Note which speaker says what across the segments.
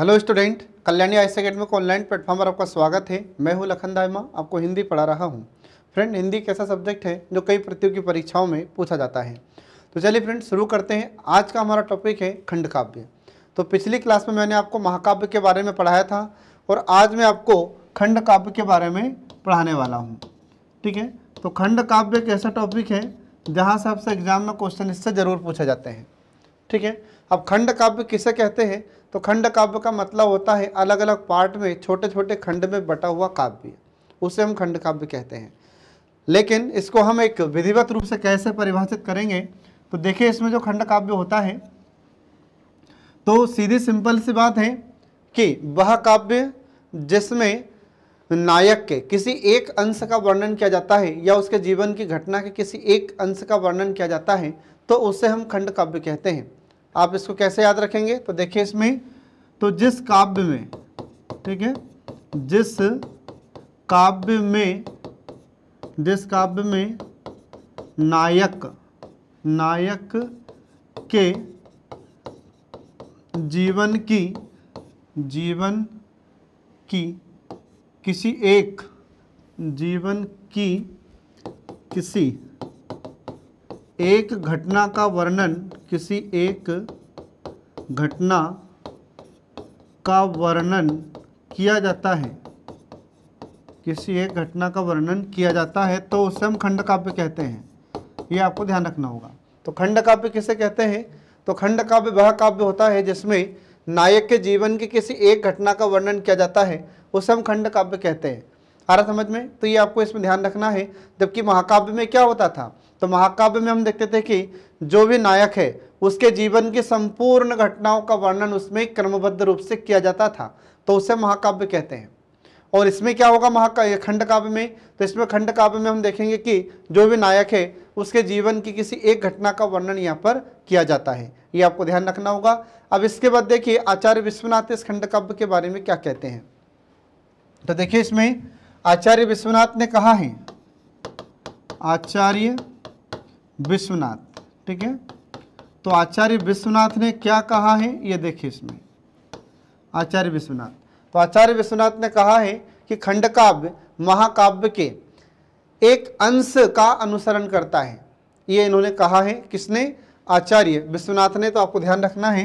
Speaker 1: hello student Kalyani I academy को online platform पर आपका स्वागत है मैं हूं लखन दायमा आपको हिंदी पढ़ा रहा हूं फ्रेंड हिंदी एक ऐसा सब्जेक्ट है जो कई प्रतियोगी परीक्षाओं में पूछा जाता है तो चलिए फ्रेंड शुरू करते हैं आज का हमारा टॉपिक है खंड काव्य तो पिछली क्लास में मैंने आपको महाकाव्य के बारे में पढ़ाया था और आज मैं आपको खंड काव्य के बारे में पढ़ाने वाला हूँ ठीक है तो खंड काव्य एक ऐसा टॉपिक है जहाँ से आपसे एग्जाम में क्वेश्चन इससे ज़रूर पूछे जाते हैं ठीक है अब खंड काव्य किसे कहते हैं तो खंड काव्य का मतलब होता है अलग अलग पार्ट में छोटे छोटे खंड में बटा हुआ काव्य उसे हम खंड काव्य कहते हैं लेकिन इसको हम एक विधिवत रूप से कैसे परिभाषित करेंगे तो देखिए इसमें जो खंड काव्य होता है तो सीधी सिंपल सी बात है कि वह काव्य जिसमें नायक के किसी एक अंश का वर्णन किया जाता है या उसके जीवन की घटना के किसी एक अंश का वर्णन किया जाता है तो उसे हम खंड काव्य कहते हैं आप इसको कैसे याद रखेंगे तो देखिए इसमें तो जिस काव्य में ठीक है जिस काव्य में जिस काव्य में नायक नायक के जीवन की जीवन की किसी एक जीवन की किसी एक घटना का वर्णन किसी एक घटना का वर्णन किया जाता है किसी एक घटना का वर्णन किया जाता है तो उसे हम खंड काव्य कहते हैं ये आपको ध्यान रखना होगा तो खंड काव्य किसे कहते हैं तो खंड काव्य वह काव्य होता है जिसमें नायक के जीवन की किसी एक घटना का वर्णन किया जाता है उसे हम खंड काव्य कहते हैं आ रहा समझ में तो ये आपको इसमें ध्यान रखना है जबकि महाकाव्य में क्या होता था तो महाकाव्य में हम देखते थे कि जो भी नायक है उसके जीवन की संपूर्ण घटनाओं का वर्णन उसमें क्रमबद्ध रूप से किया जाता था तो उसे महाकाव्य कहते हैं और इसमें क्या होगा महाकाव्य खंड काव्य में तो इसमें खंड काव्य में हम देखेंगे कि जो भी नायक है उसके जीवन की किसी एक घटना का वर्णन यहाँ पर किया जाता है ये आपको ध्यान रखना होगा अब इसके बाद देखिए आचार्य विश्वनाथ इस खंड काव्य के बारे में क्या कहते हैं तो देखिए इसमें आचार्य विश्वनाथ ने कहा है आचार्य विश्वनाथ ठीक है तो आचार्य विश्वनाथ ने क्या कहा है ये देखिए इसमें आचार्य विश्वनाथ तो आचार्य विश्वनाथ ने कहा है कि खंडकाव्य महाकाव्य के एक अंश का अनुसरण करता है ये इन्होंने कहा है किसने आचार्य विश्वनाथ ने तो आपको ध्यान रखना है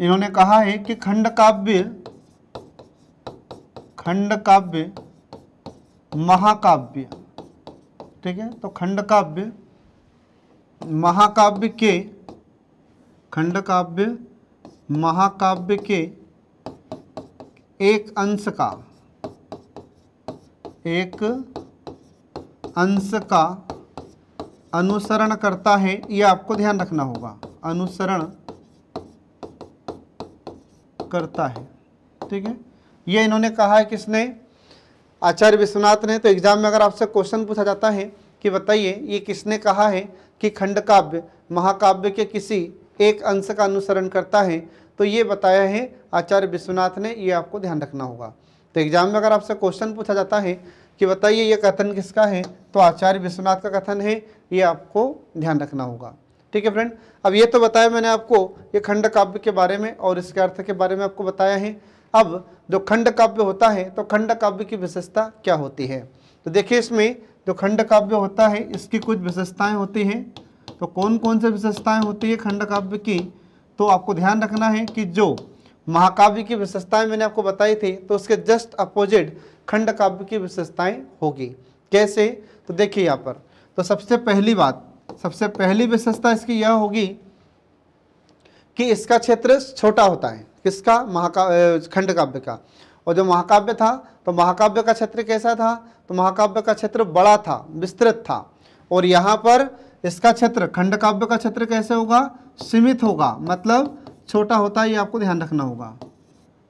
Speaker 1: इन्होंने कहा है कि खंडकाव्य खंडकाव्य महाकाव्य ठीक है तो खंडकाव्य महाकाव्य के खंड काव्य महाकाव्य के एक अंश का एक अंश का अनुसरण करता है यह आपको ध्यान रखना होगा अनुसरण करता है ठीक है यह इन्होंने कहा है किसने आचार्य विश्वनाथ ने तो एग्जाम में अगर आपसे क्वेश्चन पूछा जाता है कि बताइए ये किसने कहा है कि खंडकाव्य महाकाव्य के किसी एक अंश का अनुसरण करता है तो ये बताया है आचार्य विश्वनाथ ने ये आपको ध्यान रखना होगा तो एग्जाम में अगर आपसे क्वेश्चन पूछा जाता है कि बताइए ये कथन किसका है तो आचार्य विश्वनाथ का कथन है ये आपको ध्यान रखना होगा ठीक है फ्रेंड अब ये तो बताया मैंने आपको ये खंड काव्य के बारे में और इसके अर्थ के बारे में आपको बताया है अब जो खंड काव्य होता है तो खंड काव्य की विशेषता क्या होती है तो देखिए इसमें जो खंड काव्य होता है इसकी कुछ विशेषताएं होती हैं तो कौन कौन से विशेषताएं होती है खंड काव्य की तो आपको ध्यान रखना है कि जो महाकाव्य की विशेषताएं मैंने आपको बताई थी तो उसके जस्ट अपोजिट खंड काव्य की विशेषताएं होगी कैसे तो देखिए यहाँ पर तो सबसे पहली बात सबसे पहली विशेषता इसकी यह होगी कि इसका क्षेत्र छोटा होता है किसका महाका खंड काव्य का और जो महाकाव्य था तो महाकाव्य का क्षेत्र कैसा था तो महाकाव्य का क्षेत्र बड़ा था विस्तृत था और यहाँ पर इसका क्षेत्र खंड काव्य का क्षेत्र कैसे होगा सीमित होगा मतलब छोटा होता है ये आपको ध्यान रखना होगा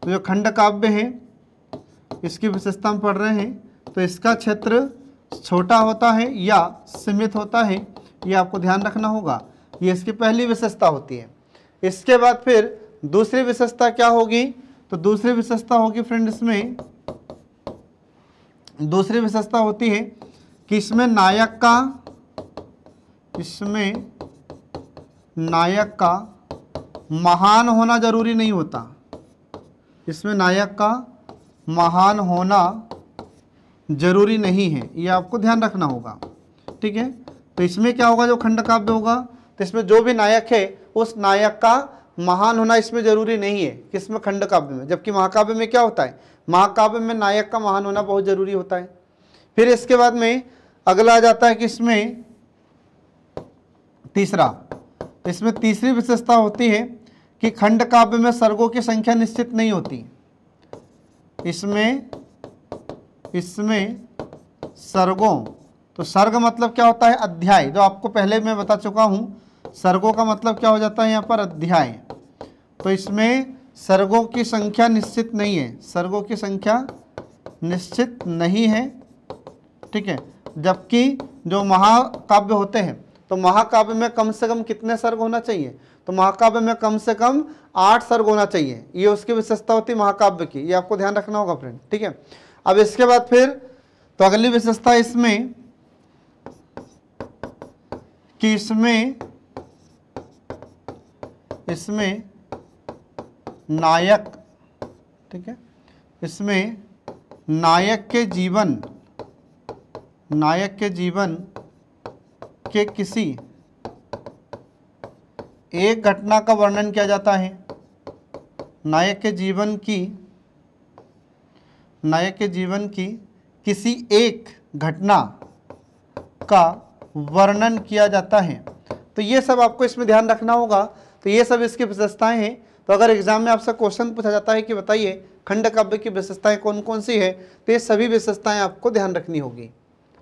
Speaker 1: तो जो खंड काव्य है इसकी विशेषता हम पढ़ रहे हैं तो इसका क्षेत्र छोटा होता है या सीमित होता है ये आपको ध्यान रखना होगा ये इसकी पहली विशेषता होती है इसके बाद फिर दूसरी विशेषता क्या होगी तो दूसरी विशेषता होगी फ्रेंड इसमें दूसरी विशेषता होती है कि इसमें नायक का इसमें नायक का महान होना जरूरी नहीं होता इसमें नायक का महान होना जरूरी नहीं है ये आपको ध्यान रखना होगा ठीक है तो इसमें क्या होगा जो खंड काव्य होगा तो इसमें जो भी नायक है उस नायक का महान होना इसमें जरूरी नहीं है किसमें खंड काव्य में जबकि महाकाव्य में क्या होता है महाकाव्य में नायक का महान होना बहुत जरूरी होता है फिर इसके बाद में अगला आ जाता है कि इसमें तीसरा इसमें तीसरी विशेषता होती है कि खंड काव्य में सर्गों की संख्या निश्चित नहीं होती इसमें इसमें सर्गों तो सर्ग मतलब क्या होता है अध्याय जो आपको पहले मैं बता चुका हूँ सर्गों का मतलब क्या हो जाता है यहाँ पर अध्याय तो इसमें सर्गों की संख्या निश्चित नहीं है सर्गों की संख्या निश्चित नहीं है ठीक है जबकि जो महाकाव्य होते हैं तो महाकाव्य में कम से कम कितने सर्ग होना चाहिए तो महाकाव्य में कम से कम आठ सर्ग होना चाहिए ये उसकी विशेषता होती है महाकाव्य की ये आपको ध्यान रखना होगा फ्रेंड ठीक है अब इसके बाद फिर तो अगली विशेषता इसमें कि इसमें इसमें नायक ठीक है इसमें नायक के जीवन नायक के जीवन के किसी एक घटना का वर्णन किया जाता है नायक के जीवन की नायक के जीवन की किसी एक घटना का वर्णन किया जाता है तो ये सब आपको इसमें ध्यान रखना होगा तो ये सब इसकी विशेषताएं हैं तो अगर एग्जाम में आपसे क्वेश्चन पूछा जाता है कि बताइए खंड काव्य की विशेषताएं कौन कौन सी है तो ये सभी विशेषताएं आपको ध्यान रखनी होगी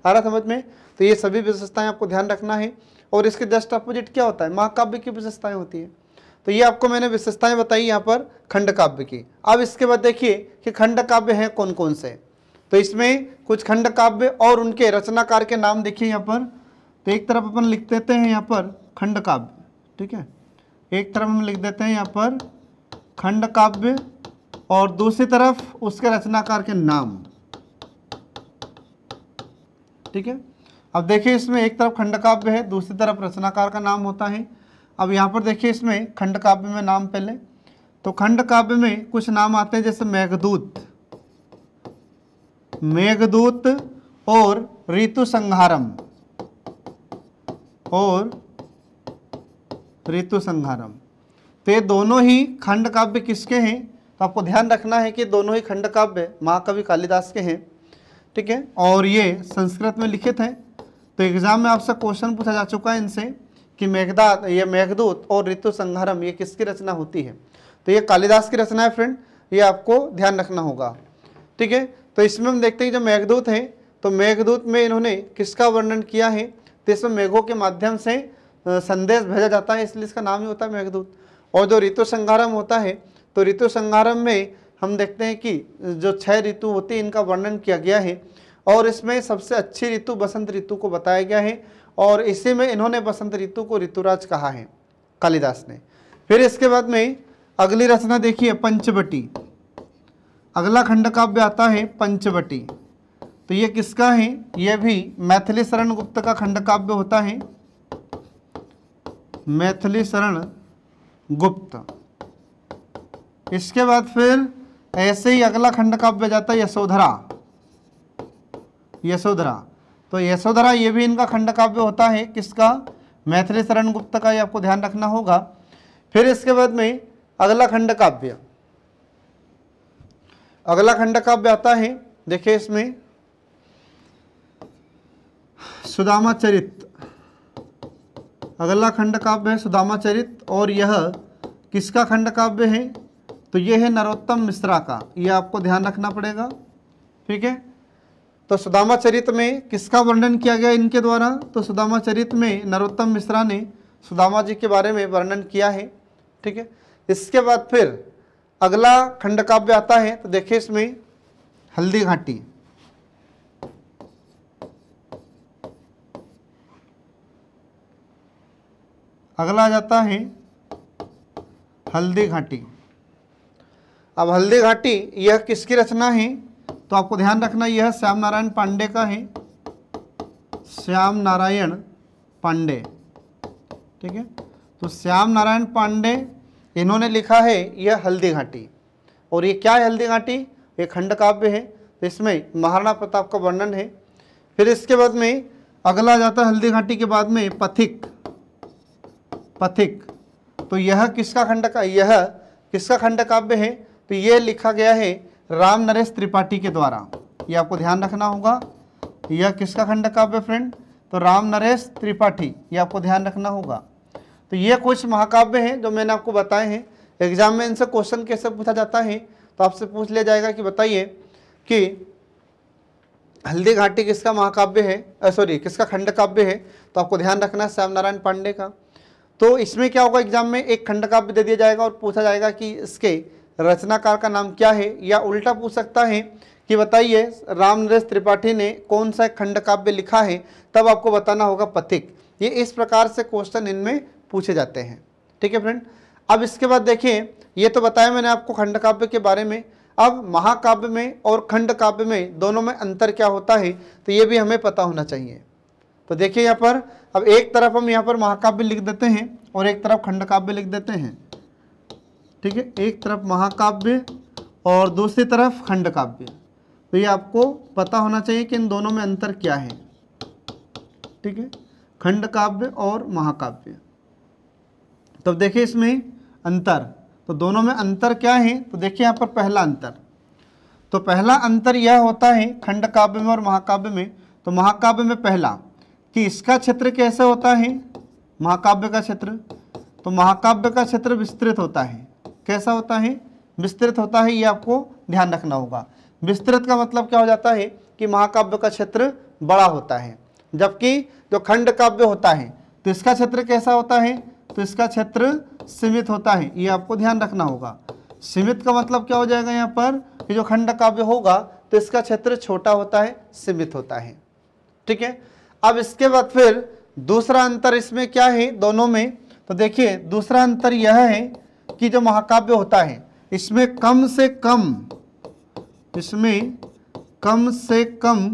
Speaker 1: आ रहा समझ में तो ये सभी विशेषताएं आपको ध्यान रखना है और इसके जस्ट अपोजिट क्या होता है महाकाव्य की विशेषताएं होती है तो ये आपको मैंने विशेषताएं बताई यहाँ पर खंड काव्य की अब इसके बाद देखिए कि खंड काव्य हैं कौन कौन से तो इसमें कुछ खंड काव्य और उनके रचनाकार के नाम देखिए यहाँ पर तो एक तरफ अपन लिख देते हैं यहाँ पर खंड काव्य ठीक है एक तरफ हम लिख देते हैं यहाँ पर खंड काव्य और दूसरी तरफ उसके रचनाकार के नाम ठीक है अब देखिए इसमें एक तरफ खंड काव्य है दूसरी तरफ रचनाकार का नाम होता है अब यहाँ पर देखिए इसमें खंड काव्य में नाम पहले तो खंड काव्य में कुछ नाम आते हैं जैसे मेघदूत मेघदूत और ऋतु संहारम और ऋतु संहारम तो ये दोनों ही खंड काव्य किसके हैं तो आपको ध्यान रखना है कि दोनों ही खंड काव्य महाकवि कालिदास के हैं ठीक है और ये संस्कृत में लिखित हैं तो एग्ज़ाम में आपसे क्वेश्चन पूछा जा चुका है इनसे कि मेघदा ये मेघदूत और ऋतु संघारम ये किसकी रचना होती है तो ये कालिदास की रचना है फ्रेंड ये आपको ध्यान रखना होगा ठीक है तो इसमें हम देखते हैं जो मेघदूत है तो मेघदूत में इन्होंने किसका वर्णन किया है तो इसमें मेघों के माध्यम से संदेश भेजा जाता है इसलिए इसका नाम ही होता है मेघदूत और जो ऋतु संगारम होता है तो ऋतु संगारम में हम देखते हैं कि जो छह ऋतु होती है इनका वर्णन किया गया है और इसमें सबसे अच्छी ऋतु बसंत ऋतु को बताया गया है और इसी में इन्होंने बसंत ऋतु को ऋतुराज कहा है कालिदास ने फिर इसके बाद में अगली रचना देखिए पंचवटी अगला खंड काव्य आता है पंचवटी तो ये किसका है ये भी मैथिली शरण गुप्त का खंड काव्य होता है मैथिली शरण गुप्त इसके बाद फिर ऐसे ही अगला खंड काव्य जाता है यशोधरा यशोधरा तो यशोधरा ये भी इनका खंड काव्य होता है किसका मैथिली शरण गुप्त का ये आपको ध्यान रखना होगा फिर इसके बाद में अगला खंड काव्य अगला खंड काव्य आता है देखिए इसमें सुदामा चरित्र अगला खंड काव्य है चरित और यह किसका खंड काव्य है तो यह है नरोत्तम मिश्रा का ये आपको ध्यान रखना पड़ेगा ठीक है तो चरित में किसका वर्णन किया गया इनके द्वारा तो चरित में नरोत्तम मिश्रा ने सुदामा जी के बारे में वर्णन किया है ठीक है इसके बाद फिर अगला खंडकाव्य आता है तो देखिए इसमें हल्दी घाटी अगला जाता है हल्दी घाटी अब हल्दी घाटी यह किसकी रचना है तो आपको ध्यान रखना यह श्याम नारायण पांडे का है श्याम नारायण पांडे ठीक है तो श्याम नारायण पांडे इन्होंने लिखा है यह हल्दी घाटी और ये क्या है हल्दी घाटी ये खंड काव्य है तो इसमें महाराणा प्रताप का वर्णन है फिर इसके बाद में अगला जाता है हल्दी घाटी के बाद में पथिक पथिक तो यह किसका खंड का यह किसका खंड काव्य है तो यह लिखा गया है राम नरेश त्रिपाठी के द्वारा यह आपको ध्यान रखना होगा यह किसका खंड काव्य फ्रेंड तो राम नरेश त्रिपाठी यह आपको ध्यान रखना होगा तो यह कुछ महाकाव्य हैं जो मैंने आपको बताए हैं एग्जाम में इनसे क्वेश्चन कैसे पूछा जाता है तो आपसे पूछ लिया जाएगा कि बताइए कि हल्दी घाटी किसका महाकाव्य है सॉरी किसका खंड काव्य है तो आपको ध्यान रखना है श्याम नारायण पांडे का तो इसमें क्या होगा एग्जाम में एक खंड का दे दिया जाएगा और पूछा जाएगा कि इसके रचनाकार का नाम क्या है या उल्टा पूछ सकता है कि बताइए राम नरेश त्रिपाठी ने कौन सा खंड काव्य लिखा है तब आपको बताना होगा पथिक ये इस प्रकार से क्वेश्चन इनमें पूछे जाते हैं ठीक है फ्रेंड अब इसके बाद देखिए ये तो बताया मैंने आपको खंड काव्य के बारे में अब महाकाव्य में और खंड काव्य में दोनों में अंतर क्या होता है तो ये भी हमें पता होना चाहिए तो देखिए यहाँ पर अब एक तरफ हम यहाँ पर महाकाव्य लिख देते हैं और एक तरफ खंडकाव्य लिख देते हैं ठीक है एक तरफ महाकाव्य और दूसरी तरफ खंडकाव्य तो ये आपको पता होना चाहिए कि इन दोनों में अंतर क्या है ठीक है खंडकाव्य और महाकाव्य तो देखिए इसमें अंतर तो दोनों में अंतर क्या है तो देखिए यहाँ पर पहला अंतर तो पहला अंतर यह होता है खंडकाव्य में और महाकाव्य में तो महाकाव्य में पहला कि इसका क्षेत्र कैसा होता है महाकाव्य का क्षेत्र तो महाकाव्य का क्षेत्र विस्तृत होता है कैसा होता है विस्तृत होता है ये आपको ध्यान रखना होगा विस्तृत का मतलब क्या हो जाता है कि महाकाव्य का क्षेत्र बड़ा होता है जबकि जो खंड काव्य होता है तो इसका क्षेत्र कैसा होता है तो इसका क्षेत्र सीमित होता है ये आपको ध्यान रखना होगा सीमित का मतलब क्या हो जाएगा यहाँ पर कि जो खंड काव्य होगा तो इसका क्षेत्र छोटा होता है सीमित होता है ठीक है अब इसके बाद फिर दूसरा अंतर इसमें क्या है दोनों में तो देखिए दूसरा अंतर यह है कि जो महाकाव्य होता है इसमें कम से कम इसमें कम से कम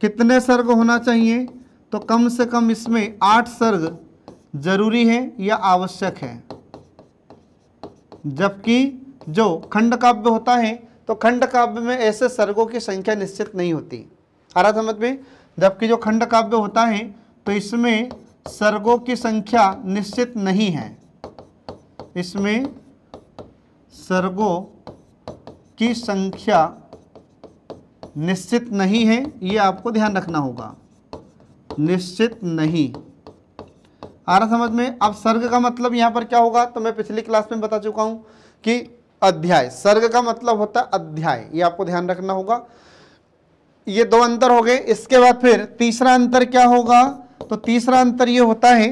Speaker 1: कितने सर्ग होना चाहिए तो कम से कम इसमें आठ सर्ग जरूरी है या आवश्यक है जबकि जो खंड काव्य होता है तो खंड काव्य में ऐसे सर्गों की संख्या निश्चित नहीं होती आ रहा समझ में जबकि जो खंड काव्य होता है तो इसमें सर्गों की संख्या निश्चित नहीं है इसमें सर्गों की संख्या निश्चित नहीं है ये आपको ध्यान रखना होगा निश्चित नहीं आ रहा समझ में अब सर्ग का मतलब यहां पर क्या होगा तो मैं पिछली क्लास में बता चुका हूं कि अध्याय सर्ग का मतलब होता है अध्याय ये आपको ध्यान रखना होगा ये दो अंतर हो गए इसके बाद फिर तीसरा अंतर क्या होगा तो तीसरा अंतर ये होता है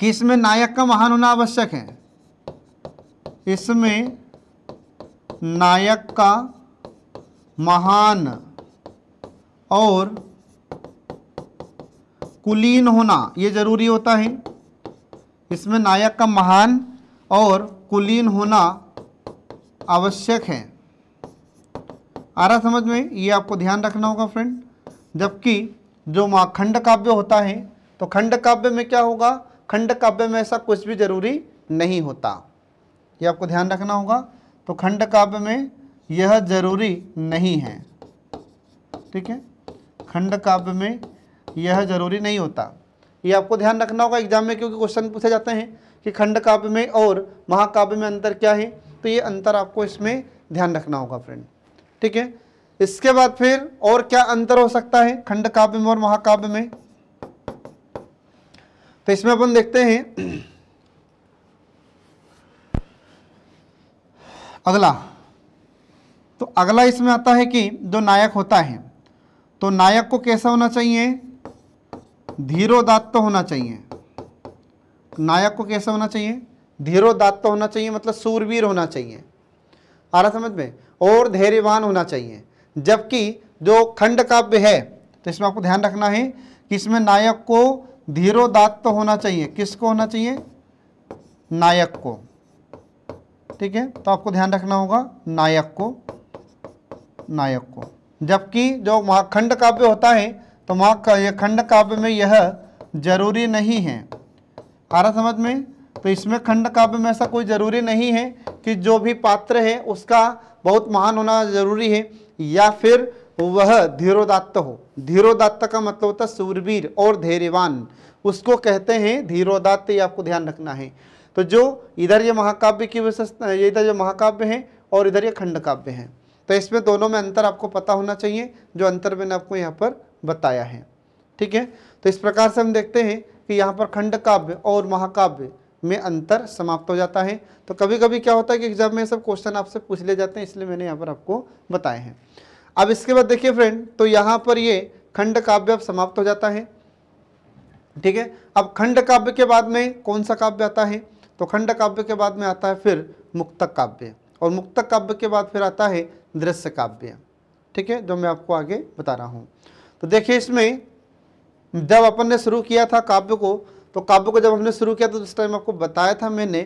Speaker 1: कि इसमें नायक का महान होना आवश्यक है इसमें नायक का महान और कुलीन होना ये जरूरी होता है इसमें नायक का महान और कुलीन होना आवश्यक है आ रहा समझ में ये आपको ध्यान रखना होगा फ्रेंड जबकि जो खंड काव्य होता है तो खंड काव्य में क्या होगा खंड काव्य में ऐसा कुछ भी जरूरी नहीं होता ये आपको ध्यान रखना होगा तो खंड काव्य में यह जरूरी नहीं है ठीक है खंड काव्य में यह जरूरी नहीं होता ये आपको ध्यान रखना होगा एग्जाम में क्योंकि क्वेश्चन पूछे जाते हैं कि खंड काव्य में और महाकाव्य में अंतर क्या है तो ये अंतर आपको इसमें ध्यान रखना होगा फ्रेंड ठीक है इसके बाद फिर और क्या अंतर हो सकता है खंड काव्य में और महाकाव्य में तो इसमें अपन देखते हैं अगला तो अगला इसमें आता है कि जो नायक होता है तो नायक को कैसा होना चाहिए धीरोदात्त होना चाहिए नायक को कैसा होना चाहिए धीरोदात्त होना चाहिए मतलब सूरवीर होना चाहिए आ रहा समझ में और धैर्यवान होना चाहिए जबकि जो खंड काव्य है तो इसमें आपको ध्यान रखना है कि इसमें नायक को धीरोदात्त तो होना चाहिए किसको होना चाहिए नायक को ठीक है तो आपको ध्यान रखना होगा नायक को नायक को जबकि जो खंड काव्य होता है तो महा खंड काव्य में यह जरूरी नहीं है आ रहा समझ में तो इसमें खंड काव्य में ऐसा कोई ज़रूरी नहीं है कि जो भी पात्र है उसका बहुत महान होना जरूरी है या फिर वह धीरोदात्त हो धीरोदात्त का मतलब होता है सूरवीर और धैर्यवान उसको कहते हैं धीरोदात्त ये आपको ध्यान रखना है तो जो इधर ये महाकाव्य की विशेषता ये इधर जो महाकाव्य हैं और इधर ये खंड काव्य हैं तो इसमें दोनों में अंतर आपको पता होना चाहिए जो अंतर मैंने आपको यहाँ पर बताया है ठीक है तो इस प्रकार से हम देखते हैं कि यहाँ पर खंड काव्य और महाकाव्य में अंतर समाप्त हो जाता है तो कभी कभी क्या होता है कि एग्जाम में सब क्वेश्चन आपसे पूछ ले जाते हैं इसलिए मैंने यहाँ पर आपको बताए हैं अब इसके बाद देखिए फ्रेंड तो यहाँ पर ये खंड काव्य अब समाप्त हो जाता है ठीक है अब खंड काव्य के बाद में कौन सा काव्य आता है तो खंड काव्य के बाद में आता है फिर मुक्तक काव्य और मुक्तक काव्य के बाद फिर आता है दृश्य काव्य ठीक है जो मैं आपको आगे बता रहा हूँ तो देखिए इसमें जब अपन ने शुरू किया था काव्य को तो काव्य को जब हमने शुरू किया तो उस टाइम आपको बताया था मैंने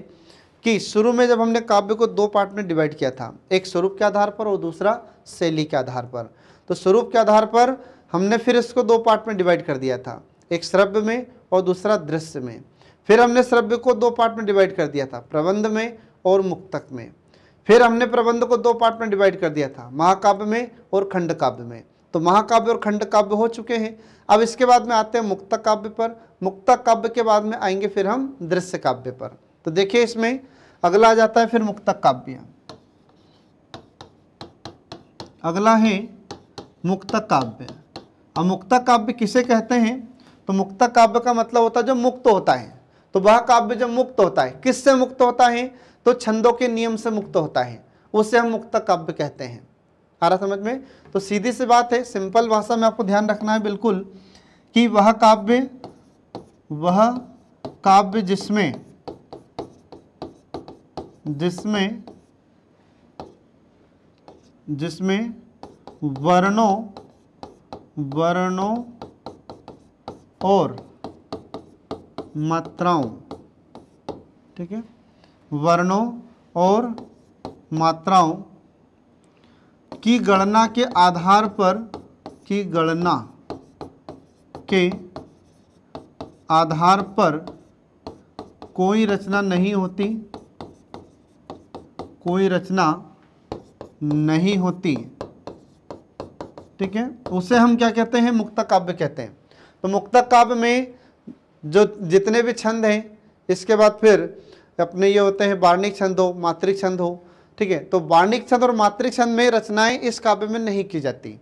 Speaker 1: कि शुरू में जब हमने काव्य को दो पार्ट में डिवाइड किया था एक स्वरूप के आधार पर और दूसरा शैली के आधार पर तो स्वरूप के आधार पर हमने फिर इसको दो पार्ट में डिवाइड कर दिया था एक श्रव्य में और दूसरा दृश्य में फिर हमने श्रव्य को दो पार्ट में डिवाइड कर दिया था प्रबंध में और मुक्तक में फिर हमने प्रबंध को दो पार्ट में डिवाइड कर दिया था महाकाव्य में और खंड काव्य में तो महाकाव्य और खंड काव्य हो चुके हैं अब इसके बाद में आते हैं मुक्त काव्य पर मुक्ता काव्य के बाद में आएंगे फिर हम दृश्य काव्य पर तो देखिए इसमें अगला आ जाता है फिर मुक्त काव्य अगला है मुक्त काव्य अब मुक्ता काव्य किसे कहते हैं तो मुक्ता काव्य का मतलब होता है जो मुक्त होता है तो वह काव्य जब मुक्त होता है किससे मुक्त होता है तो छंदों के नियम से मुक्त होता है उसे हम मुक्त काव्य कहते हैं आ रहा समझ में तो सीधी सी बात है सिंपल भाषा में आपको ध्यान रखना है बिल्कुल कि वह काव्य वह काव्य जिसमें जिसमें जिसमें वर्णों वर्णों और मात्राओं ठीक है वर्णों और मात्राओं की गणना के आधार पर की गणना के आधार पर कोई रचना नहीं होती कोई रचना नहीं होती ठीक है उसे हम क्या कहते हैं मुक्त काव्य कहते हैं तो मुक्त काव्य में जो जितने भी छंद हैं इसके बाद फिर अपने ये होते हैं वार्णिक छंद हो मातृक छंद हो ठीक है तो वार्णिक छंद और मातृक छंद में रचनाएं इस काव्य में नहीं की जाती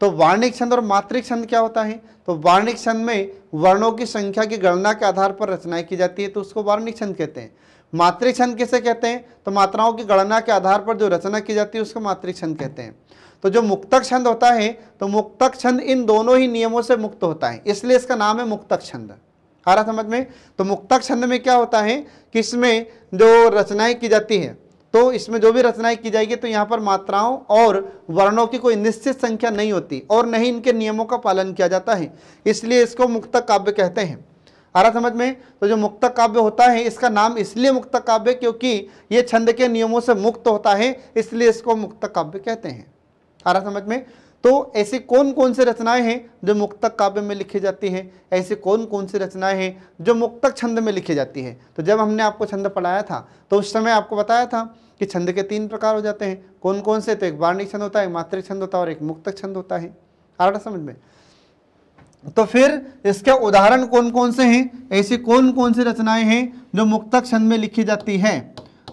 Speaker 1: तो वार्णिक छंद और मातृक छंद क्या होता है तो वार्णिक छंद में वर्णों की संख्या की गणना के आधार पर रचनाएं की जाती है तो उसको वार्णिक छंद कहते हैं मात्रिक छंद किसे कहते हैं तो मात्राओं की गणना के आधार पर जो रचना की जाती है उसको मात्रिक छंद कहते हैं तो जो मुक्तक छंद होता है तो मुक्तक छंद इन दोनों ही नियमों से मुक्त होता है इसलिए इसका नाम है मुक्तक छंद आ रहा समझ में तो मुक्तक छंद में क्या होता है कि इसमें जो रचनाएं की जाती है तो इसमें जो भी रचनाएं की जाएगी तो यहाँ पर मात्राओं और वर्णों की कोई निश्चित संख्या नहीं होती और नहीं इनके नियमों का पालन किया जाता है इसलिए इसको मुक्त काव्य कहते हैं आरा समझ में तो जो मुक्त काव्य होता है इसका नाम इसलिए मुक्त काव्य क्योंकि ये छंद के नियमों से मुक्त होता है इसलिए इसको मुक्त काव्य कहते हैं आरा समझ में तो ऐसे कौन कौन से रचनाएं हैं जो मुक्तक काव्य में लिखी जाती हैं ऐसे कौन कौन से रचनाएं हैं जो मुक्तक छंद में लिखी जाती हैं तो जब हमने आपको छंद पढ़ाया था तो उस समय आपको बताया था कि छंद के तीन प्रकार हो जाते हैं कौन कौन से तो एक वार्णिक छंद होता है मातृक छंद होता है और एक मुक्तक छंद होता है आ समझ में तो फिर इसके उदाहरण कौन कौन से हैं ऐसी कौन कौन सी रचनाएं हैं जो मुक्तक छंद में लिखी जाती हैं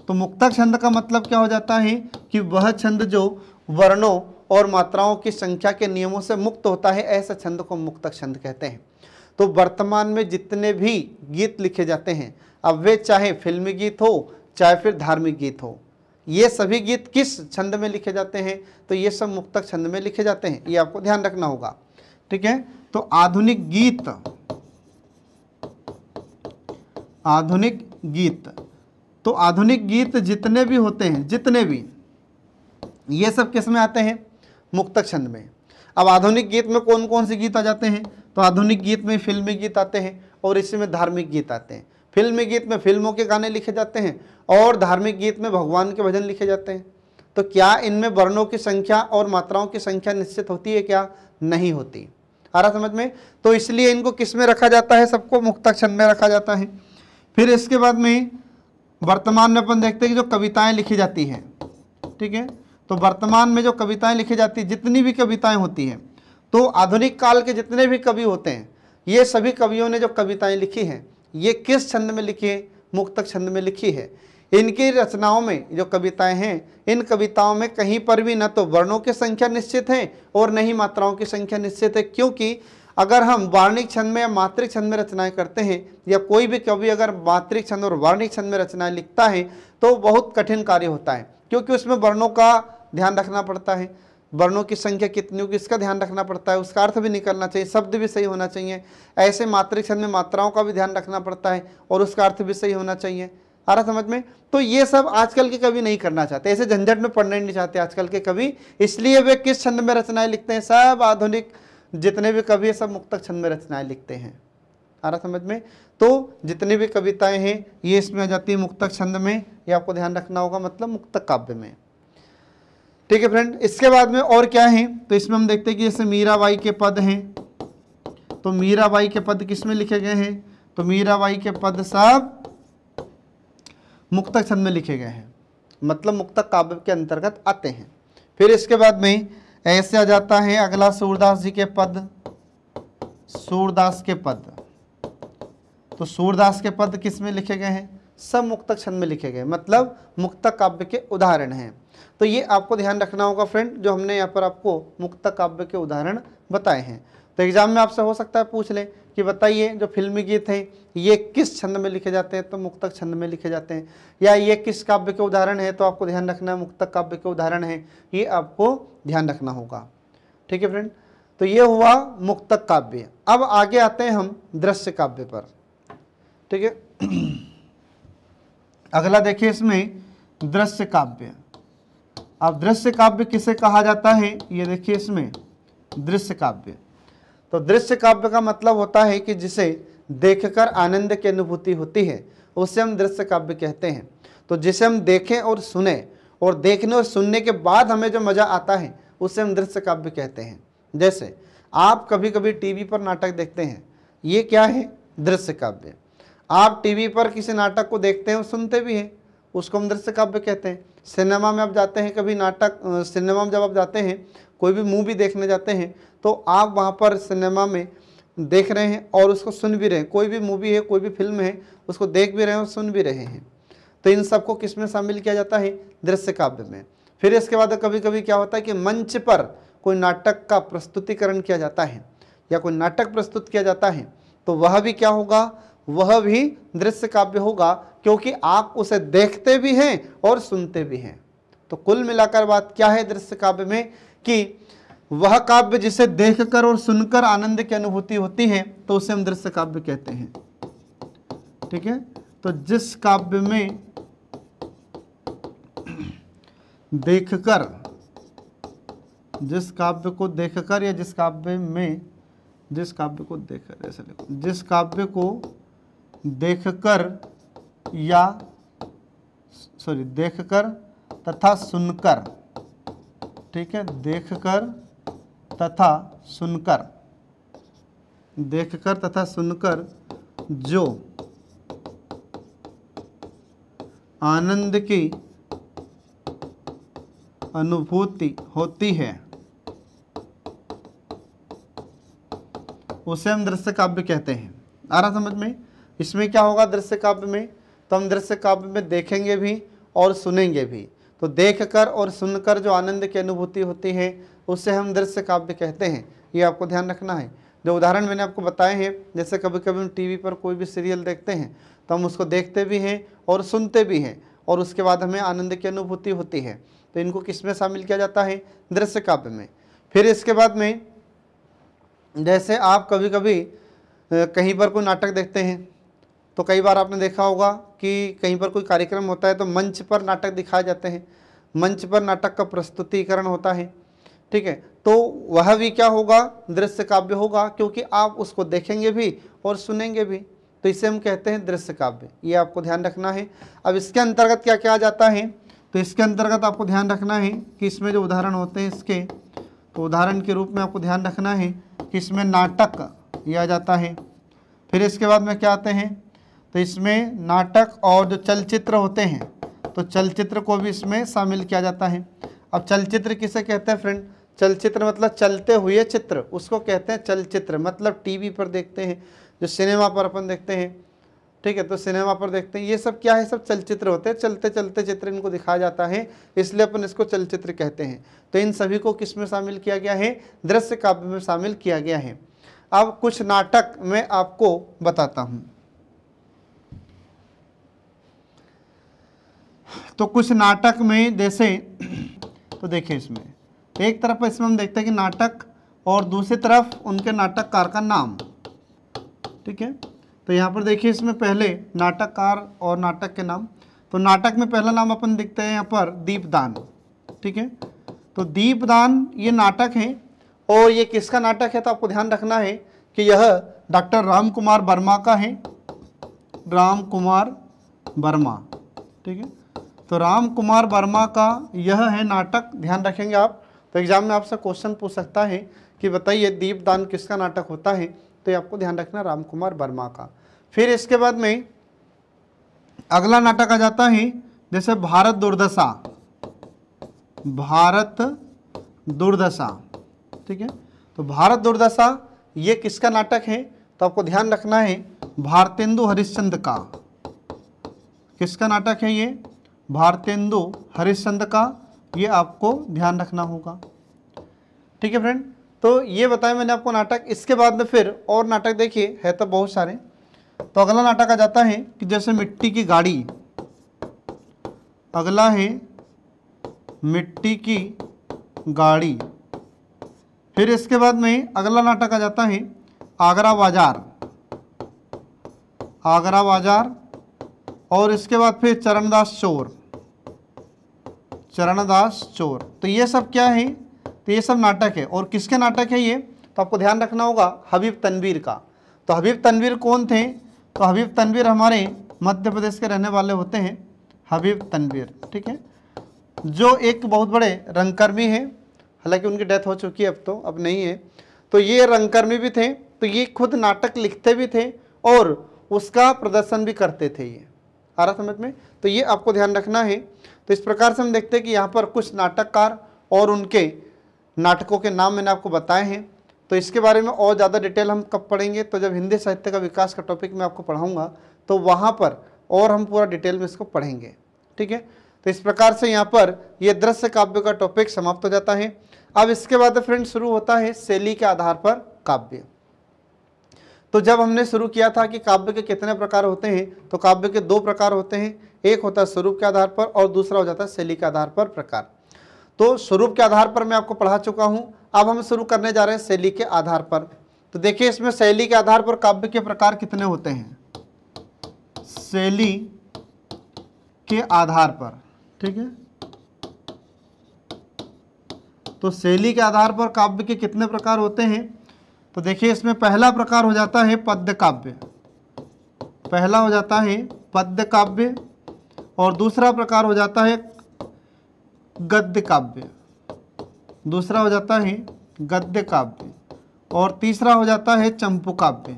Speaker 1: तो मुक्तक छंद का मतलब क्या हो जाता है कि वह छंद जो वर्णों और मात्राओं की संख्या के नियमों से मुक्त होता है ऐसा छंद को मुक्त छंद कहते हैं तो वर्तमान में जितने भी गीत लिखे जाते हैं अब वे चाहे फिल्मी गीत हो चाहे फिर धार्मिक गीत हो ये सभी गीत किस छंद में लिखे जाते हैं तो ये सब मुक्तक छंद में लिखे जाते हैं ये आपको ध्यान रखना होगा ठीक है तो आधुनिक गीत आधुनिक गीत तो आधुनिक गीत जितने भी होते हैं जितने भी ये सब किस में आते हैं मुक्तक छंद में अब आधुनिक गीत में कौन कौन से गीत आ जाते हैं तो आधुनिक गीत में फिल्मी गीत आते हैं और इसमें धार्मिक गीत आते हैं फिल्मी गीत में फिल्मों के गाने लिखे जाते हैं और धार्मिक गीत में भगवान के भजन लिखे जाते हैं तो क्या इनमें वर्णों की संख्या और मात्राओं की संख्या निश्चित होती है क्या नहीं होती आ रहा समझ में तो इसलिए इनको किस में रखा जाता है सबको मुक्तक छंद में रखा जाता है फिर इसके बाद में वर्तमान में अपन देखते हैं कि जो कविताएं लिखी जाती हैं ठीक है तो वर्तमान में जो कविताएं लिखी जाती हैं जितनी भी कविताएं होती हैं तो आधुनिक काल के जितने भी कवि होते हैं ये सभी कवियों ने जो कविताएं लिखी हैं ये किस छंद में लिखी है मुक्तक छंद में लिखी है इनकी रचनाओं में जो कविताएं हैं इन कविताओं में कहीं पर भी न तो वर्णों की संख्या निश्चित है और न ही मात्राओं की संख्या निश्चित है क्योंकि अगर हम वार्णिक छंद में या मातृक छंद में रचनाएं करते हैं या कोई भी कवि अगर मातृक छंद और वार्णिक छंद में रचनाएं लिखता है तो बहुत कठिन कार्य होता है क्योंकि उसमें वर्णों का ध्यान रखना पड़ता है वर्णों की संख्या कितनी होगी इसका ध्यान रखना पड़ता है उसका अर्थ भी निकलना चाहिए शब्द भी सही होना चाहिए ऐसे मात्रिक छंद में मात्राओं का भी ध्यान रखना पड़ता है और उसका अर्थ भी सही होना चाहिए आ रहा समझ में तो ये सब आजकल के कवि नहीं करना चाहते ऐसे झंझट में पढ़ने नहीं चाहते आजकल के कवि इसलिए वे किस छंद में रचनाएं लिखते हैं सब आधुनिक जितने भी कवि सब मुक्तक छंद में रचनाएं लिखते हैं आ रहा समझ में तो जितनी भी कविताएं हैं ये इसमें आ जाती है मुक्तक छंद में ये आपको ध्यान रखना होगा मतलब मुक्तक काव्य में ठीक है फ्रेंड इसके बाद में और क्या है तो इसमें हम देखते हैं कि जैसे मीराबाई के पद हैं तो मीराबाई के पद किस में लिखे गए हैं तो मीराबाई के पद साहब मुक्तक छंद में लिखे गए हैं मतलब मुक्तक काव्य के अंतर्गत आते हैं फिर इसके बाद में ऐसे आ जाता है अगला सूरदास जी के पद सूरदास के पद तो सूरदास के पद किस में लिखे गए हैं सब मुक्तक छंद में लिखे गए मतलब मुक्तक काव्य के उदाहरण हैं तो ये आपको ध्यान रखना होगा फ्रेंड जो हमने यहाँ पर आपको मुक्त काव्य के उदाहरण बताए हैं तो एग्जाम में आपसे हो सकता है पूछ लें कि बताइए जो फिल्मी गीत हैं ये किस छंद में लिखे जाते हैं तो मुक्तक छंद में लिखे जाते हैं या ये किस काव्य के उदाहरण है तो आपको ध्यान रखना है मुक्तक काव्य के उदाहरण है ये आपको ध्यान रखना होगा ठीक है फ्रेंड तो ये हुआ मुक्तक काव्य अब आगे आते हैं हम दृश्य काव्य पर ठीक है अगला देखिए इसमें दृश्य काव्य अब दृश्य काव्य किसे कहा जाता है ये देखिए इसमें दृश्य काव्य तो दृश्य काव्य का मतलब होता है कि जिसे देखकर आनंद की अनुभूति होती है उसे हम दृश्य काव्य कहते हैं तो जिसे हम देखें और सुने और देखने और सुनने के बाद हमें जो मज़ा आता है उसे हम दृश्य काव्य कहते हैं जैसे आप कभी कभी टीवी पर नाटक देखते हैं ये क्या है दृश्य काव्य आप टीवी पर किसी नाटक को देखते हैं और सुनते भी हैं उसको हम दृश्य काव्य कहते हैं सिनेमा में आप जाते हैं कभी नाटक सिनेमा में जब आप जाते हैं कोई भी मूवी देखने जाते हैं तो आप वहाँ पर सिनेमा में देख रहे हैं और उसको सुन भी रहे हैं कोई भी मूवी है कोई भी फिल्म है उसको देख भी रहे हैं और सुन भी रहे हैं तो इन सबको किस में शामिल किया जाता है दृश्य काव्य में फिर इसके बाद कभी कभी क्या होता है कि मंच पर कोई नाटक का प्रस्तुतिकरण किया जाता है या कोई नाटक प्रस्तुत किया जाता है तो वह भी क्या होगा वह भी दृश्य काव्य होगा क्योंकि आप उसे देखते भी हैं और सुनते भी हैं तो कुल मिलाकर बात क्या है दृश्य काव्य में कि वह काव्य जिसे देखकर और सुनकर आनंद की अनुभूति होती है तो उसे हम दृश्य काव्य कहते हैं ठीक है तो जिस काव्य में देखकर जिस काव्य को देखकर या जिस काव्य में जिस काव्य को देखकर ऐसा लिखो जिस काव्य को देखकर या सॉरी देखकर तथा सुनकर ठीक है देखकर तथा सुनकर देखकर तथा सुनकर जो आनंद की अनुभूति होती है उसे हम दृश्य काव्य कहते हैं आ रहा समझ में इसमें क्या होगा दृश्य काव्य में तो हम दृश्य काव्य में देखेंगे भी और सुनेंगे भी तो देख कर और सुनकर जो आनंद की अनुभूति होती है उससे हम दृश्य काव्य कहते हैं ये आपको ध्यान रखना है जो उदाहरण मैंने आपको बताए हैं जैसे कभी कभी हम टीवी पर कोई भी सीरियल देखते हैं तो हम उसको देखते भी हैं और सुनते भी हैं और उसके बाद हमें आनंद की अनुभूति होती है तो इनको किस में शामिल किया जाता है दृश्य काव्य में फिर इसके बाद में जैसे आप कभी कभी कहीं पर कोई नाटक देखते हैं तो कई बार आपने देखा होगा कि कहीं पर कोई कार्यक्रम होता है तो मंच पर नाटक दिखाए जाते हैं मंच पर नाटक का प्रस्तुतिकरण होता है ठीक है तो वह भी क्या होगा दृश्य काव्य होगा क्योंकि आप उसको देखेंगे भी और सुनेंगे भी तो इसे हम कहते हैं दृश्य काव्य ये आपको ध्यान रखना है अब इसके अंतर्गत क्या क्या आ जाता है तो इसके अंतर्गत आपको ध्यान रखना है कि इसमें जो उदाहरण होते हैं इसके तो उदाहरण के रूप में आपको ध्यान रखना है कि इसमें नाटक ये आ जाता है फिर इसके बाद में क्या आते हैं तो इसमें नाटक और जो चलचित्र होते हैं तो चलचित्र को भी इसमें शामिल किया जाता है अब चलचित्र किसे कहते हैं फ्रेंड चलचित्र मतलब चलते हुए चित्र उसको कहते हैं चलचित्र मतलब टीवी पर देखते हैं जो सिनेमा पर अपन देखते हैं ठीक है तो सिनेमा पर देखते हैं ये सब क्या है सब चलचित्र होते हैं चलते चलते चित्र इनको दिखाया जाता है इसलिए अपन इसको चलचित्र कहते हैं तो इन सभी को किस में शामिल किया गया है दृश्य काव्य में शामिल किया गया है अब कुछ नाटक मैं आपको बताता हूँ तो कुछ नाटक में जैसे तो देखिए इसमें एक तरफ इसमें हम देखते हैं कि नाटक और दूसरी तरफ उनके नाटककार का नाम ठीक है तो यहाँ पर देखिए इसमें पहले नाटककार और नाटक के नाम तो नाटक में पहला नाम अपन देखते हैं यहाँ पर दीपदान ठीक है तो दीपदान ये नाटक है और ये किसका नाटक है तो आपको ध्यान रखना है कि यह डॉक्टर राम कुमार वर्मा का है राम कुमार वर्मा ठीक है तो राम कुमार वर्मा का यह है नाटक ध्यान रखेंगे आप तो एग्जाम में आपसे क्वेश्चन पूछ सकता है कि बताइए दीपदान किसका नाटक होता है तो ये आपको ध्यान रखना राम कुमार वर्मा का फिर इसके बाद में अगला नाटक आ जाता है जैसे भारत दुर्दशा भारत दुर्दशा ठीक है तो भारत दुर्दशा ये किसका नाटक है तो आपको ध्यान रखना है भारतेंदु हरिश्चंद का किसका नाटक है ये भारतेंदु हरिश्चंद का ये आपको ध्यान रखना होगा ठीक है फ्रेंड तो ये बताया मैंने आपको नाटक इसके बाद में फिर और नाटक देखिए है तो बहुत सारे तो अगला नाटक आ जाता है कि जैसे मिट्टी की गाड़ी अगला है मिट्टी की गाड़ी फिर इसके बाद में अगला नाटक आ जाता है आगरा बाजार आगरा बाजार और इसके बाद फिर चरणदास चोर चरणदास चोर तो ये सब क्या है तो ये सब नाटक है और किसके नाटक है ये तो आपको ध्यान रखना होगा हबीब तनवीर का तो हबीब तनवीर कौन थे तो हबीब तनवीर हमारे मध्य प्रदेश के रहने वाले होते हैं हबीब तनवीर ठीक है जो एक बहुत बड़े रंगकर्मी हैं हालांकि उनकी डेथ हो चुकी है अब तो अब नहीं है तो ये रंगकर्मी भी थे तो ये खुद नाटक लिखते भी थे और उसका प्रदर्शन भी करते थे ये आ रहा समझ में तो ये आपको ध्यान रखना है तो इस प्रकार से हम देखते हैं कि यहाँ पर कुछ नाटककार और उनके नाटकों के नाम मैंने आपको बताए हैं तो इसके बारे में और ज़्यादा डिटेल हम कब पढ़ेंगे तो जब हिंदी साहित्य का विकास का टॉपिक मैं आपको पढ़ाऊँगा तो वहाँ पर और हम पूरा डिटेल में इसको पढ़ेंगे ठीक है तो इस प्रकार से यहाँ पर ये दृश्य काव्य का टॉपिक समाप्त हो जाता है अब इसके बाद फ्रेंड शुरू होता है शैली के आधार पर काव्य तो जब हमने शुरू किया था कि काव्य के कितने प्रकार होते हैं तो काव्य के दो प्रकार होते हैं एक होता है स्वरूप के आधार पर और दूसरा हो जाता है शैली के आधार पर प्रकार तो स्वरूप के आधार पर मैं आपको पढ़ा चुका हूँ अब हम शुरू करने जा रहे हैं शैली के आधार पर तो देखिए इसमें शैली के आधार पर काव्य के प्रकार कितने होते हैं शैली के आधार पर ठीक है तो शैली के आधार पर काव्य के कितने प्रकार होते हैं तो देखिए इसमें पहला प्रकार हो जाता है पद्य काव्य पहला हो जाता है पद्य काव्य और दूसरा प्रकार हो जाता है गद्य काव्य दूसरा हो जाता है गद्य काव्य और तीसरा हो जाता है चंपू काव्य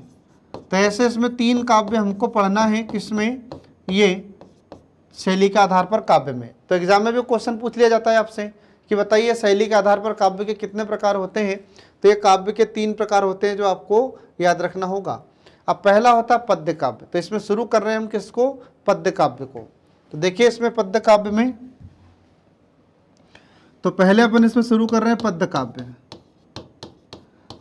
Speaker 1: तो ऐसे इसमें तीन काव्य हमको पढ़ना है किसमें ये शैली के आधार पर काव्य में तो एग्जाम में भी क्वेश्चन पूछ लिया जाता है आपसे कि बताइए शैली के आधार पर काव्य के कितने प्रकार होते हैं तो ये काव्य के तीन प्रकार होते हैं जो आपको याद रखना होगा अब पहला होता है पद्य काव्य तो इसमें शुरू कर रहे हैं हम किसको पद्य काव्य को तो देखिए इसमें पद्य काव्य में तो पहले अपन इसमें शुरू कर रहे हैं पद्य काव्य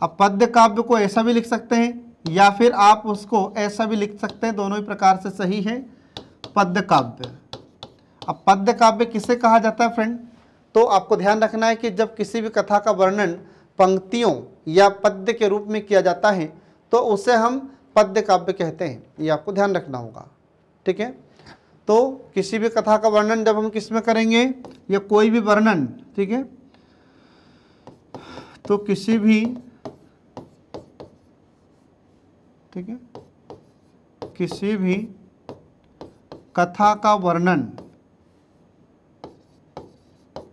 Speaker 1: अब पद्य काव्य को ऐसा भी लिख सकते हैं या फिर आप उसको ऐसा भी लिख सकते हैं दोनों ही प्रकार से सही है पद्य काव्य अब पद्य काव्य किसे कहा जाता है फ्रेंड तो आपको ध्यान रखना है कि जब किसी भी कथा का वर्णन पंक्तियों या पद्य के रूप में किया जाता है तो उसे हम पद्य काव्य कहते हैं ये आपको ध्यान रखना होगा ठीक है तो किसी भी कथा का वर्णन जब हम किस में करेंगे या कोई भी वर्णन ठीक है तो किसी भी ठीक है किसी भी कथा का वर्णन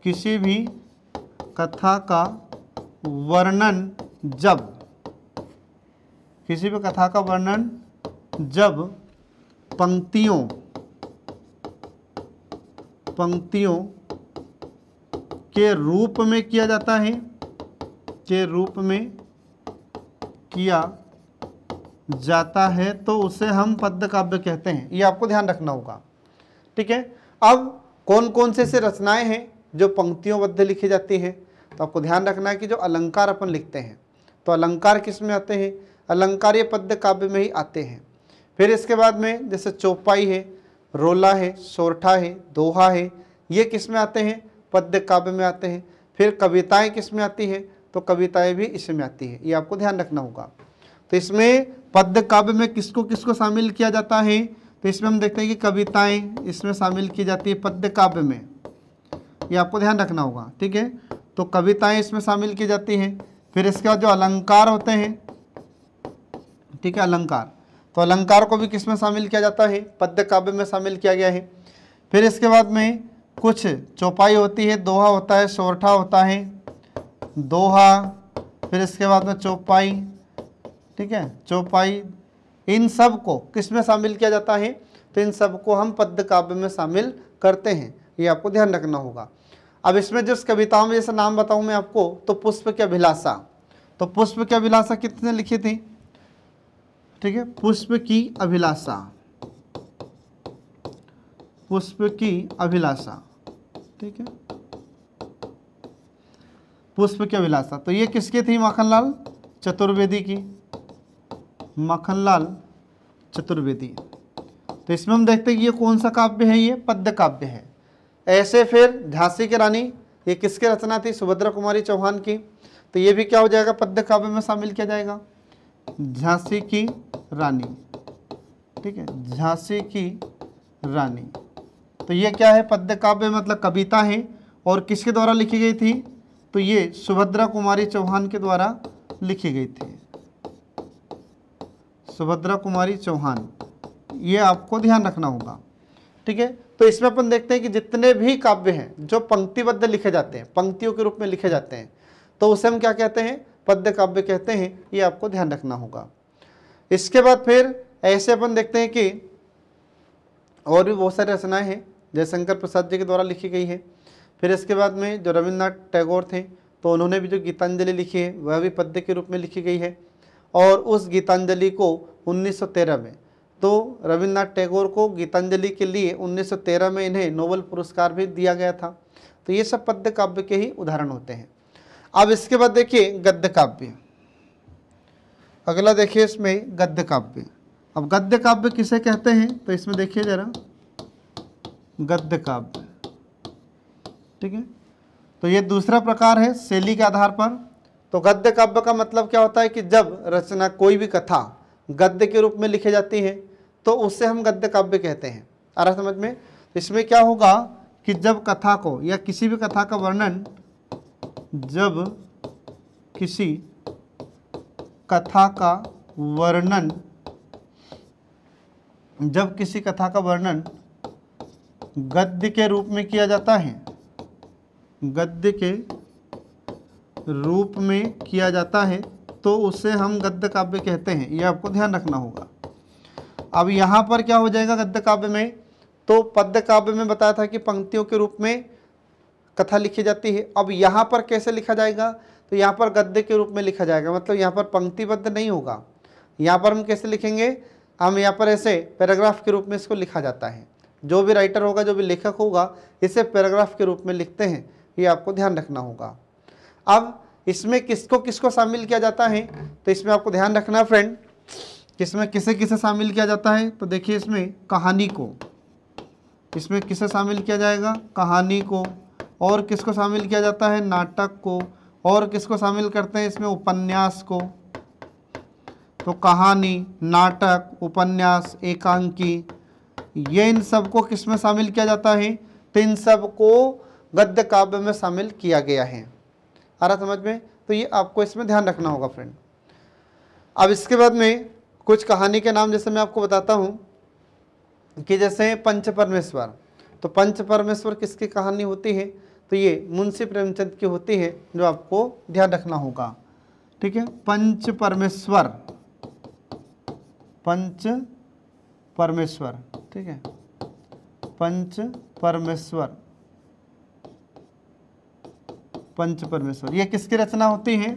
Speaker 1: किसी भी कथा का वर्णन जब किसी भी कथा का वर्णन जब पंक्तियों पंक्तियों के रूप में किया जाता है के रूप में किया जाता है तो उसे हम पद्य काव्य कहते हैं ये आपको ध्यान रखना होगा ठीक है अब कौन कौन से ऐसे रचनाएं हैं जो पंक्तियों बद्ध लिखी जाती हैं तो आपको ध्यान रखना है कि जो अलंकार अपन लिखते हैं तो अलंकार किस में आते हैं अलंकार ये पद्य काव्य में ही आते हैं फिर इसके बाद में जैसे चौपाई है रोला है सोरठा है दोहा है ये किस में आते हैं पद्य काव्य में आते हैं फिर कविताएँ किस में आती है तो कविताएँ भी इसमें आती है ये आपको ध्यान रखना होगा तो इसमें पद्य काव्य में किसको किसको शामिल किया जाता है तो इसमें हम देखते हैं कि कविताएं इसमें शामिल की जाती है पद्य काव्य में ये आपको ध्यान रखना होगा ठीक है तो कविताएं इसमें शामिल की जाती हैं फिर इसके बाद जो अलंकार होते हैं ठीक है अलंकार तो अलंकार को भी किस में शामिल किया जाता है पद्य काव्य में शामिल किया गया है फिर इसके बाद में कुछ चौपाई होती है दोहा होता है सोरठा होता है दोहा फिर इसके बाद में चौपाई ठीक है चौपाई इन सब को किस में शामिल किया जाता है तो इन सब को हम पद्य काव्य में शामिल करते हैं ये आपको ध्यान रखना होगा अब इसमें जिस कविताओं में जैसे नाम बताऊं मैं आपको तो पुष्प की अभिलाषा तो पुष्प की अभिलाषा कितने लिखी थी ठीक है पुष्प की अभिलाषा पुष्प की अभिलाषा ठीक है पुष्प की अभिलाषा तो ये किसकी थी मखनलाल चतुर्वेदी की मखनलाल चतुर्वेदी तो इसमें हम देखते हैं कि ये कौन सा काव्य है ये पद्य काव्य है ऐसे फिर झांसी की रानी ये किसकी रचना थी सुभद्रा कुमारी चौहान की तो ये भी क्या हो जाएगा पद्य काव्य में शामिल किया जाएगा झांसी की रानी ठीक है झांसी की रानी तो ये क्या है पद्य काव्य मतलब कविता है और किसके द्वारा लिखी गई थी तो ये सुभद्रा कुमारी चौहान के द्वारा लिखी गई थी सुभद्रा कुमारी चौहान ये आपको ध्यान रखना होगा ठीक है तो इसमें अपन देखते हैं कि जितने भी काव्य हैं जो पंक्तिबद्ध लिखे जाते हैं पंक्तियों के रूप में लिखे जाते हैं तो उसे हम क्या कहते हैं पद्य काव्य कहते हैं ये आपको ध्यान रखना होगा इसके बाद फिर ऐसे अपन देखते हैं कि और भी बहुत सारी रचनाएं हैं जयशंकर प्रसाद जी के द्वारा लिखी गई है फिर इसके बाद में जो रविन्द्रनाथ टैगोर थे तो उन्होंने भी जो गीतांजलि लिखी है वह भी पद्य के रूप में लिखी गई है और उस गीतांजलि को 1913 में तो रविन्द्रनाथ टैगोर को गीतांजलि के लिए 1913 में इन्हें नोबल पुरस्कार भी दिया गया था तो ये सब पद्य काव्य के ही उदाहरण होते हैं अब इसके बाद देखिए गद्य काव्य अगला देखिए इसमें गद्य काव्य अब गद्य काव्य किसे कहते हैं तो इसमें देखिए जरा गद्य काव्य ठीक है तो ये दूसरा प्रकार है शैली के आधार पर तो गद्य काव्य का मतलब क्या होता है कि जब रचना कोई भी कथा गद्य के रूप में लिखी जाती है तो उससे हम गद्य काव्य कहते हैं आ रहा समझ में तो इसमें क्या होगा कि जब कथा को या किसी भी कथा का वर्णन जब किसी कथा का वर्णन जब किसी कथा का वर्णन गद्य के रूप में किया जाता है गद्य के रूप में किया जाता है तो उसे हम गद्य काव्य कहते हैं यह आपको ध्यान रखना होगा अब यहाँ पर क्या हो जाएगा गद्य काव्य में तो पद्य काव्य में बताया था कि पंक्तियों के रूप में कथा लिखी जाती है अब यहाँ पर कैसे लिखा जाएगा तो यहाँ पर गद्य के रूप में लिखा जाएगा मतलब यहाँ पर पंक्तिबद्ध नहीं होगा यहाँ पर हम कैसे लिखेंगे हम यहाँ पर ऐसे पैराग्राफ के रूप में इसको लिखा जाता है जो भी राइटर होगा जो भी लेखक होगा इसे पैराग्राफ के रूप में लिखते हैं ये आपको ध्यान रखना होगा अब इसमें किसको किसको शामिल किया जाता है तो इसमें आपको ध्यान रखना फ्रेंड किसमें किसे किसे शामिल किया जाता है तो देखिए इसमें कहानी को इसमें किसे शामिल किया जाएगा कहानी को और किसको शामिल किया जाता है नाटक को और किसको शामिल करते हैं इसमें उपन्यास को तो कहानी नाटक उपन्यास एकांकी ये इन सब को किस में शामिल किया जाता है तो इन सब को गद्य काव्य में शामिल किया गया है आ रहा समझ में तो ये आपको इसमें ध्यान रखना होगा फ्रेंड अब इसके बाद में कुछ कहानी के नाम जैसे मैं आपको बताता हूँ कि जैसे पंच परमेश्वर तो पंच परमेश्वर किसकी कहानी होती है तो ये मुंशी प्रेमचंद की होती है जो आपको ध्यान रखना होगा ठीक है पंच परमेश्वर पंच परमेश्वर ठीक है पंच परमेश्वर पंच परमेश्वर ये किसकी रचना होती है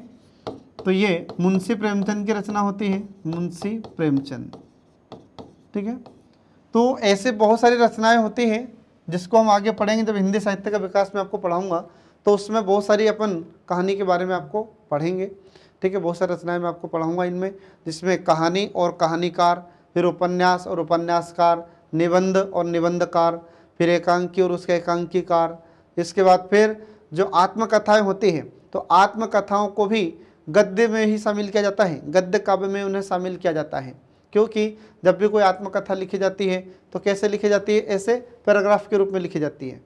Speaker 1: तो ये मुंशी प्रेमचंद की रचना होती है मुंशी प्रेमचंद ठीक है तो ऐसे बहुत सारी रचनाएं होती हैं जिसको हम आगे पढ़ेंगे जब हिंदी साहित्य का विकास मैं आपको पढ़ाऊँगा तो उसमें बहुत सारी अपन कहानी के बारे में आपको पढ़ेंगे ठीक है बहुत सारी रचनाएं मैं आपको पढ़ाऊँगा इनमें जिसमें कहानी और कहानीकार फिर उपन्यास और उपन्यासकार निबंध और निबंधकार फिर एकांकी और उसके एकांकीकार इसके बाद फिर जो आत्मकथाएँ होती हैं तो आत्मकथाओं को भी गद्य में ही शामिल किया जाता है गद्य काव्य में उन्हें शामिल किया जाता है क्योंकि जब भी कोई आत्मकथा लिखी जाती है तो कैसे लिखी जाती है ऐसे पैराग्राफ के रूप में लिखी जाती है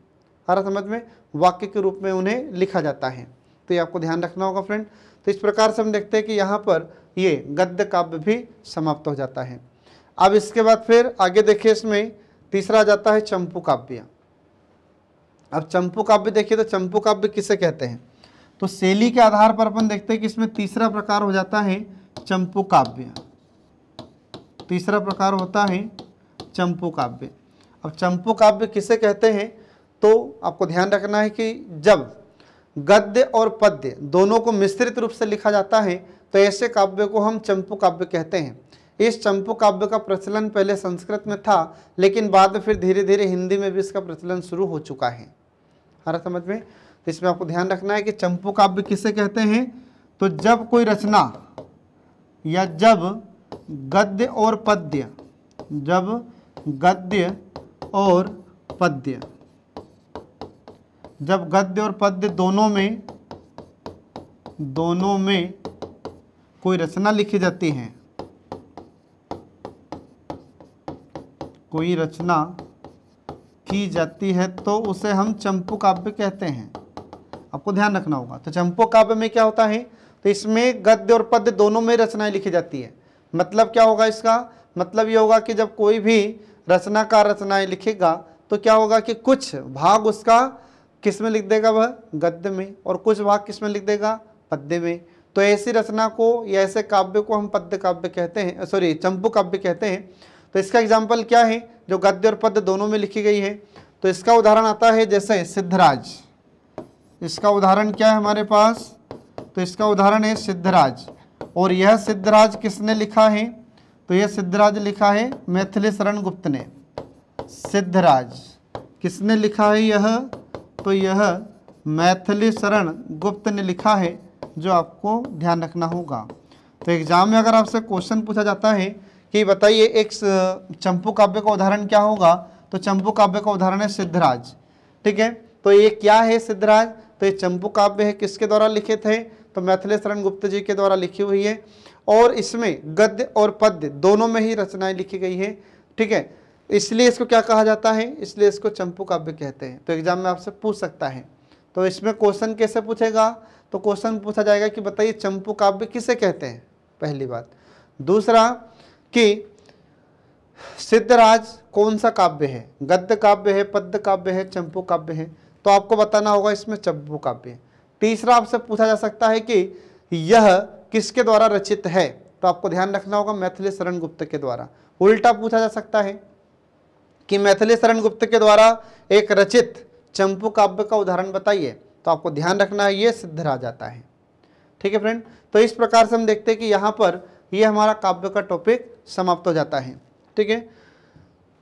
Speaker 1: हर समझ में वाक्य के रूप में उन्हें लिखा जाता है तो ये आपको ध्यान रखना होगा फ्रेंड तो इस प्रकार से हम देखते हैं कि यहाँ पर ये गद्य काव्य भी समाप्त हो जाता है अब इसके बाद फिर आगे देखिए इसमें तीसरा जाता है चंपू काव्य अब चंपू काव्य देखिए तो चंपू काव्य किसे कहते हैं तो शैली के आधार पर अपन देखते हैं कि इसमें तीसरा प्रकार हो जाता है चंपू काव्य तीसरा प्रकार होता है चंपू काव्य अब चंपू काव्य किसे कहते हैं तो आपको ध्यान रखना है कि जब गद्य और पद्य दोनों को मिश्रित रूप से लिखा जाता है तो ऐसे काव्य को हम चंपू काव्य कहते हैं इस चंपू काव्य का प्रचलन पहले संस्कृत में था लेकिन बाद में फिर धीरे धीरे हिंदी में भी इसका प्रचलन शुरू हो चुका है हर समझ में तो इसमें आपको ध्यान रखना है कि चंपू काव्य किसे कहते हैं तो जब कोई रचना या जब गद्य और पद्य जब गद्य और पद्य जब गद्य और पद्य दोनों में दोनों में कोई रचना लिखी जाती है कोई रचना की जाती है तो उसे हम चंपू काव्य कहते हैं आपको ध्यान रखना होगा तो चंपो काव्य में क्या होता है तो इसमें गद्य और पद्य दोनों में रचनाएं लिखी जाती है मतलब क्या होगा इसका मतलब ये होगा कि जब कोई भी रचनाकार रचनाएं लिखेगा तो क्या होगा कि कुछ भाग उसका किस में लिख देगा वह गद्य में और कुछ भाग किस में लिख देगा पद्य में तो ऐसी रचना को या ऐसे काव्य को हम पद्य काव्य कहते हैं सॉरी चंपू काव्य कहते हैं तो इसका एग्जाम्पल क्या है जो गद्य और पद्य दोनों में लिखी गई है तो इसका उदाहरण आता है जैसे सिद्धराज इसका उदाहरण क्या है हमारे पास तो इसका उदाहरण है सिद्धराज और यह सिद्धराज किसने लिखा है तो यह सिद्धराज लिखा है मैथिली शरण गुप्त ने सिद्धराज किसने लिखा है यह तो यह मैथिली शरण गुप्त ने लिखा है जो आपको ध्यान रखना होगा तो एग्ज़ाम में अगर आपसे क्वेश्चन पूछा जाता है कि बताइए एक चंपू काव्य का उदाहरण क्या होगा तो चंपू काव्य का उदाहरण है सिद्धराज ठीक है तो ये क्या है सिद्धराज तो ये चंपू काव्य है किसके द्वारा लिखित है तो मैथिलेशरण गुप्त जी के द्वारा लिखी हुई है और इसमें गद्य और पद्य दोनों में ही रचनाएं लिखी गई हैं ठीक है इसलिए इसको क्या कहा जाता है इसलिए इसको चंपू काव्य कहते हैं तो एग्जाम में आपसे पूछ सकता है तो इसमें क्वेश्चन कैसे पूछेगा तो क्वेश्चन पूछा जाएगा कि बताइए चंपू काव्य किसे कहते हैं पहली बात दूसरा कि सिद्धराज कौन सा काव्य है गद्य काव्य है पद्य काव्य है चंपू काव्य है तो आपको बताना होगा इसमें चब्बू काव्य तीसरा आपसे पूछा जा सकता है कि यह किसके द्वारा रचित है तो आपको ध्यान रखना होगा मैथिली शरण गुप्त के द्वारा उल्टा पूछा जा सकता है कि मैथिली शरण गुप्त के द्वारा एक रचित चंपू काव्य का उदाहरण बताइए तो आपको ध्यान रखना है ये सिद्ध रह जाता है ठीक है फ्रेंड तो इस प्रकार से हम देखते हैं कि यहाँ पर ये हमारा काव्य का टॉपिक समाप्त हो जाता है ठीक है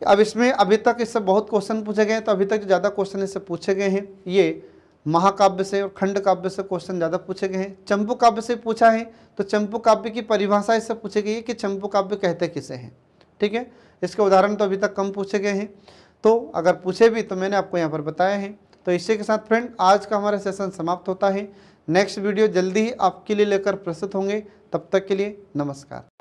Speaker 1: अब इसमें अभी तक इससे बहुत क्वेश्चन पूछे गए हैं तो अभी तक जो ज़्यादा क्वेश्चन इससे पूछे गए हैं ये महाकाव्य से और खंड काव्य से क्वेश्चन ज़्यादा पूछे गए हैं चंपू काव्य से पूछा है तो चंपू काव्य की परिभाषा इससे पूछी गई है कि चंपू काव्य कहते किसे हैं ठीक है इसके उदाहरण तो अभी तक कम पूछे गए हैं तो अगर पूछे भी तो मैंने आपको यहाँ पर बताया है तो इसी के साथ फ्रेंड आज का हमारा सेशन समाप्त होता है नेक्स्ट वीडियो जल्दी ही आपके लिए लेकर प्रस्तुत होंगे तब तक के लिए नमस्कार